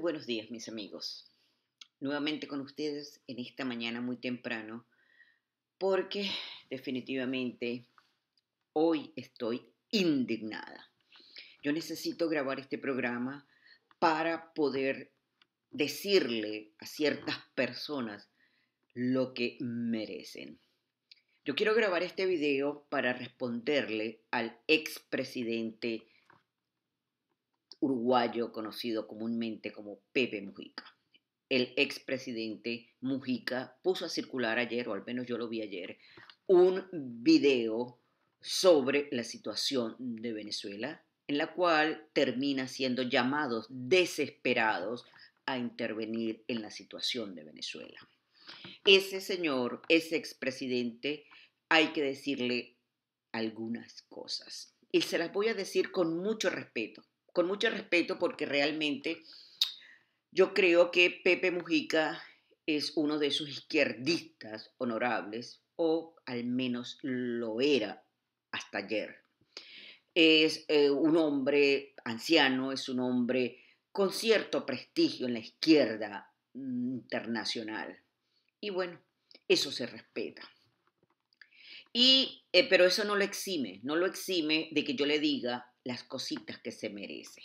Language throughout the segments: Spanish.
buenos días, mis amigos. Nuevamente con ustedes en esta mañana muy temprano, porque definitivamente hoy estoy indignada. Yo necesito grabar este programa para poder decirle a ciertas personas lo que merecen. Yo quiero grabar este video para responderle al expresidente uruguayo conocido comúnmente como Pepe Mujica. El expresidente Mujica puso a circular ayer, o al menos yo lo vi ayer, un video sobre la situación de Venezuela, en la cual termina siendo llamados desesperados a intervenir en la situación de Venezuela. Ese señor, ese expresidente, hay que decirle algunas cosas. Y se las voy a decir con mucho respeto, con mucho respeto porque realmente yo creo que Pepe Mujica es uno de esos izquierdistas honorables, o al menos lo era hasta ayer. Es eh, un hombre anciano, es un hombre con cierto prestigio en la izquierda mm, internacional. Y bueno, eso se respeta. Eh, pero eso no lo exime, no lo exime de que yo le diga las cositas que se merece.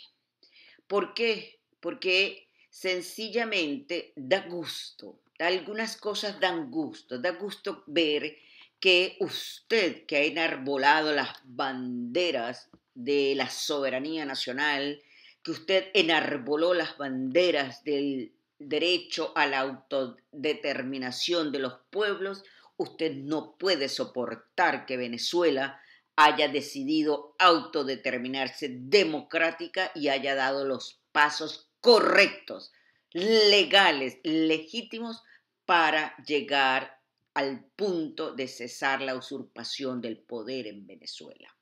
¿Por qué? Porque sencillamente da gusto, algunas cosas dan gusto, da gusto ver que usted que ha enarbolado las banderas de la soberanía nacional, que usted enarboló las banderas del derecho a la autodeterminación de los pueblos, Usted no puede soportar que Venezuela haya decidido autodeterminarse democrática y haya dado los pasos correctos, legales, legítimos para llegar al punto de cesar la usurpación del poder en Venezuela.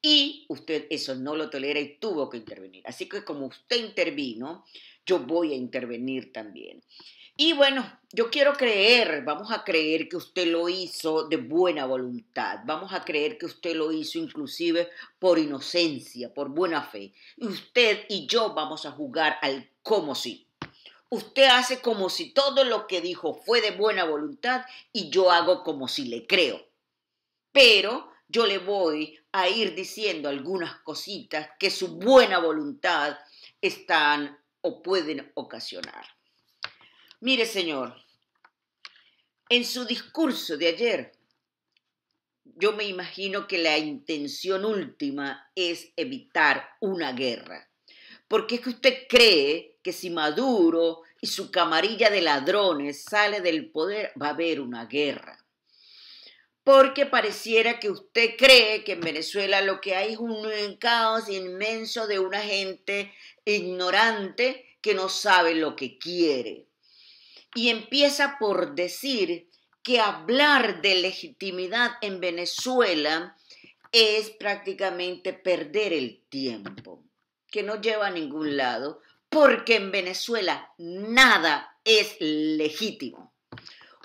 Y usted eso no lo tolera y tuvo que intervenir. Así que como usted intervino, yo voy a intervenir también. Y bueno, yo quiero creer, vamos a creer que usted lo hizo de buena voluntad, vamos a creer que usted lo hizo inclusive por inocencia, por buena fe. Usted y yo vamos a jugar al como si. Usted hace como si todo lo que dijo fue de buena voluntad y yo hago como si le creo. Pero yo le voy a ir diciendo algunas cositas que su buena voluntad están o pueden ocasionar. Mire, señor, en su discurso de ayer, yo me imagino que la intención última es evitar una guerra. Porque es que usted cree que si Maduro y su camarilla de ladrones sale del poder, va a haber una guerra. Porque pareciera que usted cree que en Venezuela lo que hay es un caos inmenso de una gente ignorante que no sabe lo que quiere y empieza por decir que hablar de legitimidad en Venezuela es prácticamente perder el tiempo, que no lleva a ningún lado, porque en Venezuela nada es legítimo.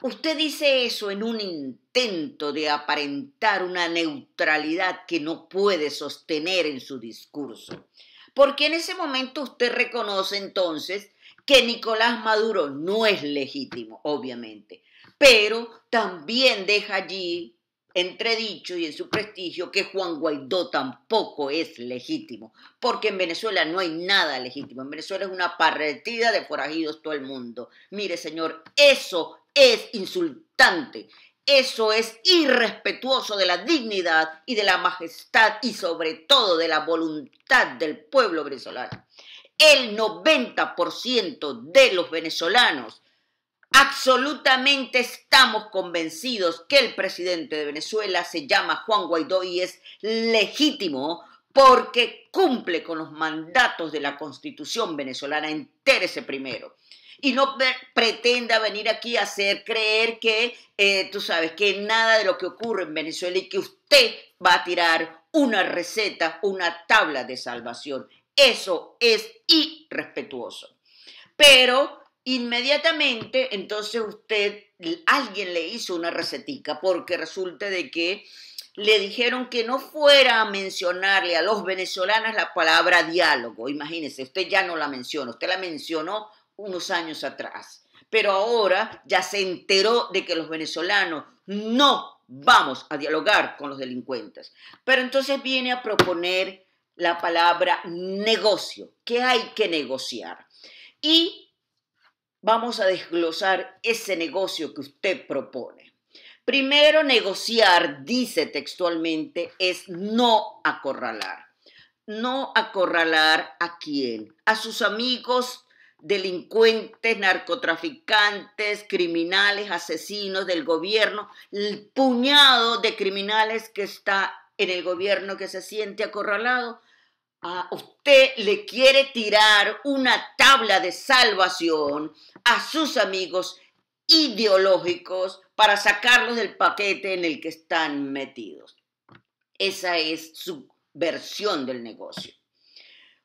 Usted dice eso en un intento de aparentar una neutralidad que no puede sostener en su discurso, porque en ese momento usted reconoce entonces que Nicolás Maduro no es legítimo, obviamente, pero también deja allí entredicho y en su prestigio que Juan Guaidó tampoco es legítimo, porque en Venezuela no hay nada legítimo, en Venezuela es una parretida de forajidos todo el mundo. Mire, señor, eso es insultante, eso es irrespetuoso de la dignidad y de la majestad y sobre todo de la voluntad del pueblo venezolano el 90% de los venezolanos Absolutamente estamos convencidos que el presidente de Venezuela se llama Juan Guaidó y es legítimo porque cumple con los mandatos de la constitución venezolana, entérese primero. Y no pretenda venir aquí a hacer creer que, eh, tú sabes, que nada de lo que ocurre en Venezuela y que usted va a tirar una receta, una tabla de salvación. Eso es irrespetuoso. Pero inmediatamente, entonces usted, alguien le hizo una recetica, porque resulta de que le dijeron que no fuera a mencionarle a los venezolanos la palabra diálogo. Imagínese, usted ya no la menciona, usted la mencionó unos años atrás. Pero ahora ya se enteró de que los venezolanos no vamos a dialogar con los delincuentes. Pero entonces viene a proponer la palabra negocio, que hay que negociar. Y vamos a desglosar ese negocio que usted propone. Primero, negociar, dice textualmente, es no acorralar. No acorralar a quién? A sus amigos delincuentes, narcotraficantes, criminales, asesinos del gobierno, el puñado de criminales que está en el gobierno que se siente acorralado a usted le quiere tirar una tabla de salvación a sus amigos ideológicos para sacarlos del paquete en el que están metidos. Esa es su versión del negocio.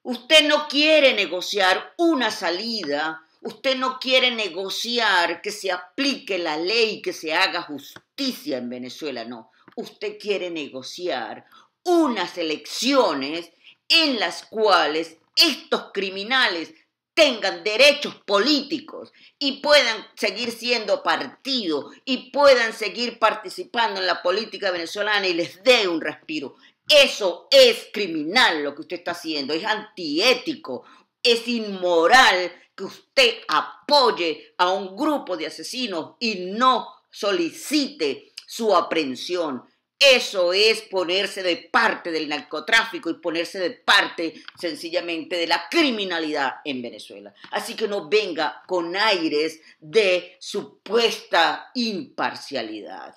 Usted no quiere negociar una salida, usted no quiere negociar que se aplique la ley, que se haga justicia en Venezuela, no. Usted quiere negociar unas elecciones en las cuales estos criminales tengan derechos políticos y puedan seguir siendo partido y puedan seguir participando en la política venezolana y les dé un respiro. Eso es criminal lo que usted está haciendo, es antiético, es inmoral que usted apoye a un grupo de asesinos y no solicite su aprehensión. Eso es ponerse de parte del narcotráfico y ponerse de parte sencillamente de la criminalidad en Venezuela. Así que no venga con aires de supuesta imparcialidad.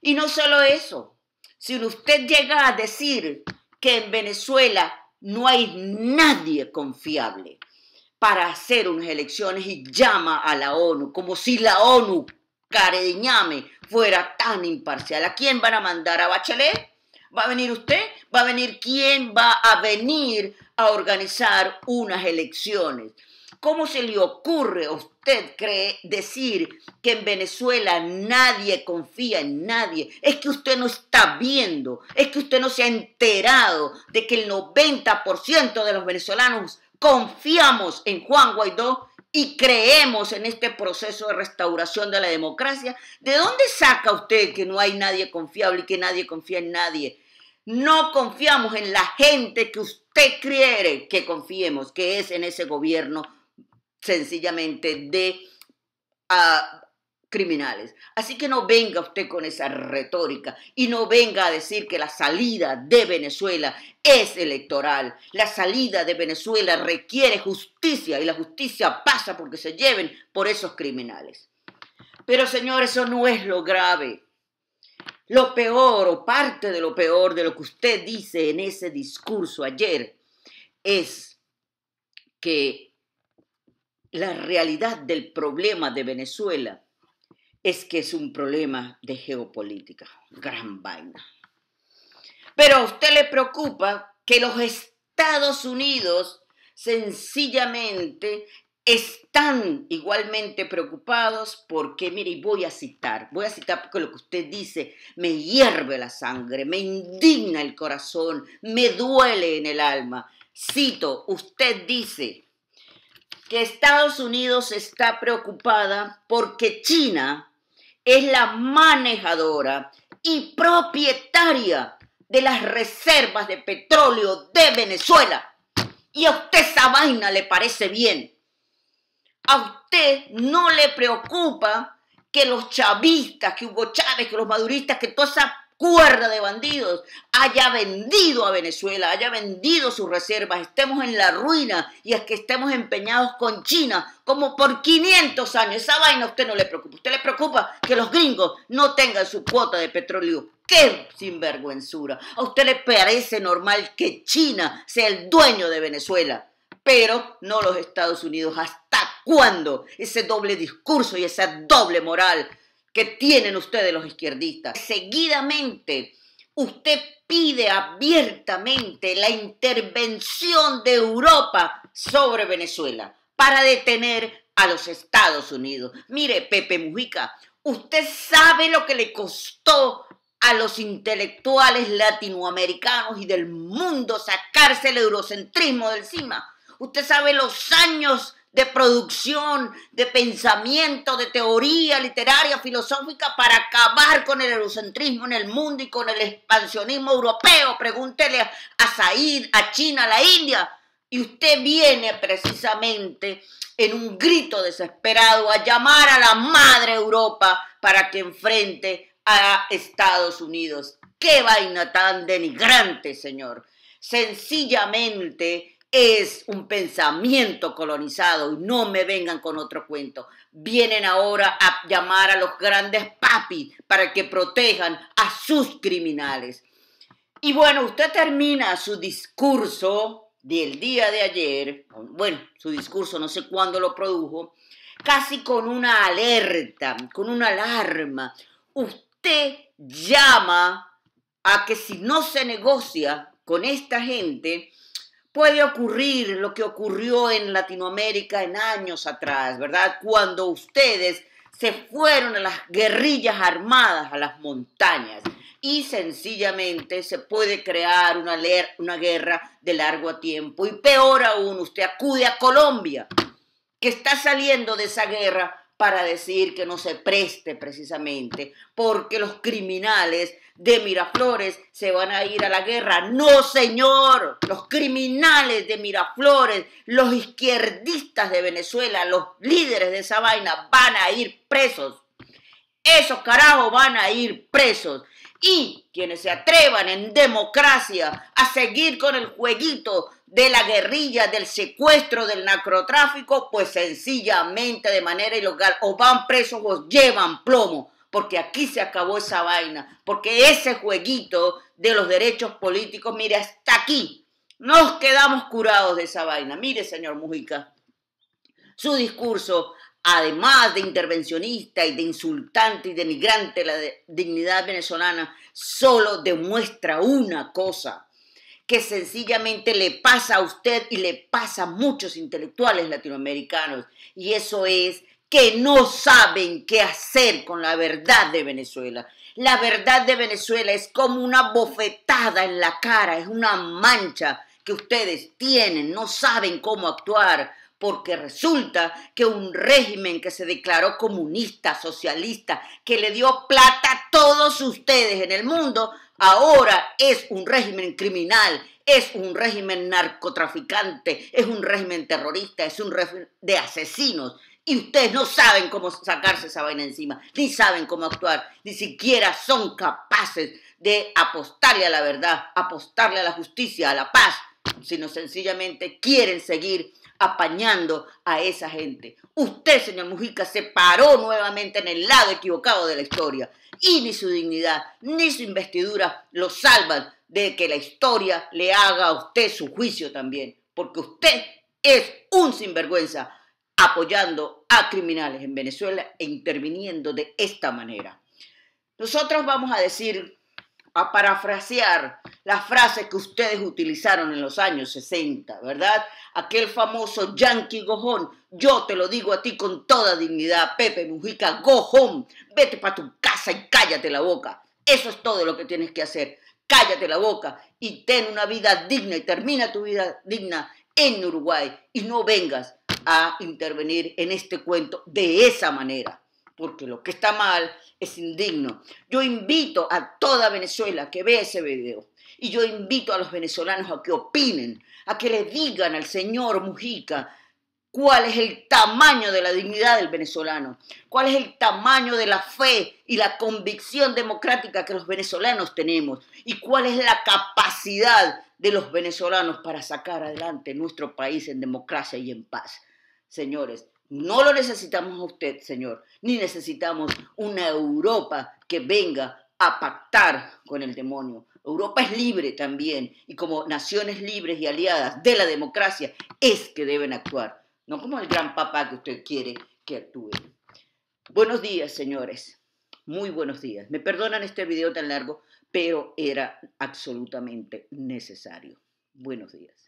Y no solo eso, si usted llega a decir que en Venezuela no hay nadie confiable para hacer unas elecciones y llama a la ONU, como si la ONU careñame fuera tan imparcial. ¿A quién van a mandar? ¿A Bachelet? ¿Va a venir usted? ¿Va a venir quién va a venir a organizar unas elecciones? ¿Cómo se le ocurre a usted cree decir que en Venezuela nadie confía en nadie? Es que usted no está viendo, es que usted no se ha enterado de que el 90% de los venezolanos confiamos en Juan Guaidó y creemos en este proceso de restauración de la democracia, ¿de dónde saca usted que no hay nadie confiable y que nadie confía en nadie? No confiamos en la gente que usted quiere que confiemos, que es en ese gobierno sencillamente de uh, criminales. Así que no venga usted con esa retórica y no venga a decir que la salida de Venezuela es electoral. La salida de Venezuela requiere justicia y la justicia pasa porque se lleven por esos criminales. Pero señor, eso no es lo grave. Lo peor o parte de lo peor de lo que usted dice en ese discurso ayer es que la realidad del problema de Venezuela es que es un problema de geopolítica, gran vaina. Pero a usted le preocupa que los Estados Unidos sencillamente están igualmente preocupados porque, mire, y voy a citar, voy a citar porque lo que usted dice me hierve la sangre, me indigna el corazón, me duele en el alma. Cito, usted dice que Estados Unidos está preocupada porque China es la manejadora y propietaria de las reservas de petróleo de Venezuela. Y a usted esa vaina le parece bien. A usted no le preocupa que los chavistas, que Hugo Chávez, que los maduristas, que toda esa cuerda de bandidos haya vendido a Venezuela, haya vendido sus reservas, estemos en la ruina y es que estemos empeñados con China como por 500 años. Esa vaina a usted no le preocupa. Usted le preocupa que los gringos no tengan su cuota de petróleo. ¡Qué sinvergüenzura! A usted le parece normal que China sea el dueño de Venezuela, pero no los Estados Unidos. ¿Hasta cuándo? Ese doble discurso y esa doble moral que tienen ustedes los izquierdistas. Seguidamente, usted pide abiertamente la intervención de Europa sobre Venezuela para detener a los Estados Unidos. Mire, Pepe Mujica, usted sabe lo que le costó a los intelectuales latinoamericanos y del mundo sacarse el eurocentrismo del cima. Usted sabe los años de producción, de pensamiento, de teoría literaria, filosófica, para acabar con el eurocentrismo en el mundo y con el expansionismo europeo. Pregúntele a Said, a China, a la India. Y usted viene precisamente en un grito desesperado a llamar a la madre Europa para que enfrente a Estados Unidos. Qué vaina tan denigrante, señor. Sencillamente es un pensamiento colonizado y no me vengan con otro cuento. Vienen ahora a llamar a los grandes papis para que protejan a sus criminales. Y bueno, usted termina su discurso del día de ayer, bueno, su discurso no sé cuándo lo produjo, casi con una alerta, con una alarma. Usted llama a que si no se negocia con esta gente, puede ocurrir lo que ocurrió en Latinoamérica en años atrás, ¿verdad? Cuando ustedes se fueron a las guerrillas armadas, a las montañas, y sencillamente se puede crear una, guerra de largo tiempo. Y peor aún, usted acude a Colombia, que está saliendo de esa guerra para decir que no se preste precisamente, porque los criminales de Miraflores se van a ir a la guerra. No, señor, los criminales de Miraflores, los izquierdistas de Venezuela, los líderes de esa vaina van a ir presos. Esos carajos van a ir presos y quienes se atrevan en democracia a seguir con el jueguito de la guerrilla, del secuestro, del narcotráfico, pues sencillamente de manera ilegal o van presos o llevan plomo, porque aquí se acabó esa vaina, porque ese jueguito de los derechos políticos, mire, hasta aquí nos quedamos curados de esa vaina. Mire, señor Mujica, su discurso además de intervencionista y de insultante y denigrante la dignidad venezolana, solo demuestra una cosa, que sencillamente le pasa a usted y le pasa a muchos intelectuales latinoamericanos, y eso es que no saben qué hacer con la verdad de Venezuela. La verdad de Venezuela es como una bofetada en la cara, es una mancha que ustedes tienen, no saben cómo actuar, porque resulta que un régimen que se declaró comunista, socialista, que le dio plata a todos ustedes en el mundo, ahora es un régimen criminal, es un régimen narcotraficante, es un régimen terrorista, es un régimen de asesinos. Y ustedes no saben cómo sacarse esa vaina encima, ni saben cómo actuar, ni siquiera son capaces de apostarle a la verdad, apostarle a la justicia, a la paz, sino sencillamente quieren seguir apañando a esa gente. Usted, señor Mujica, se paró nuevamente en el lado equivocado de la historia y ni su dignidad ni su investidura lo salvan de que la historia le haga a usted su juicio también, porque usted es un sinvergüenza apoyando a criminales en Venezuela e interviniendo de esta manera. Nosotros vamos a decir a parafrasear la frase que ustedes utilizaron en los años 60, ¿verdad? Aquel famoso yankee gojón, yo te lo digo a ti con toda dignidad, Pepe Mujica, gojón, vete para tu casa y cállate la boca. Eso es todo lo que tienes que hacer. Cállate la boca y ten una vida digna y termina tu vida digna en Uruguay y no vengas a intervenir en este cuento de esa manera porque lo que está mal es indigno. Yo invito a toda Venezuela que vea ese video y yo invito a los venezolanos a que opinen, a que le digan al señor Mujica cuál es el tamaño de la dignidad del venezolano, cuál es el tamaño de la fe y la convicción democrática que los venezolanos tenemos y cuál es la capacidad de los venezolanos para sacar adelante nuestro país en democracia y en paz. Señores, no lo necesitamos a usted, Señor, ni necesitamos una Europa que venga a pactar con el demonio. Europa es libre también y como naciones libres y aliadas de la democracia es que deben actuar, no como el gran papá que usted quiere que actúe. Buenos días, señores. Muy buenos días. Me perdonan este video tan largo, pero era absolutamente necesario. Buenos días.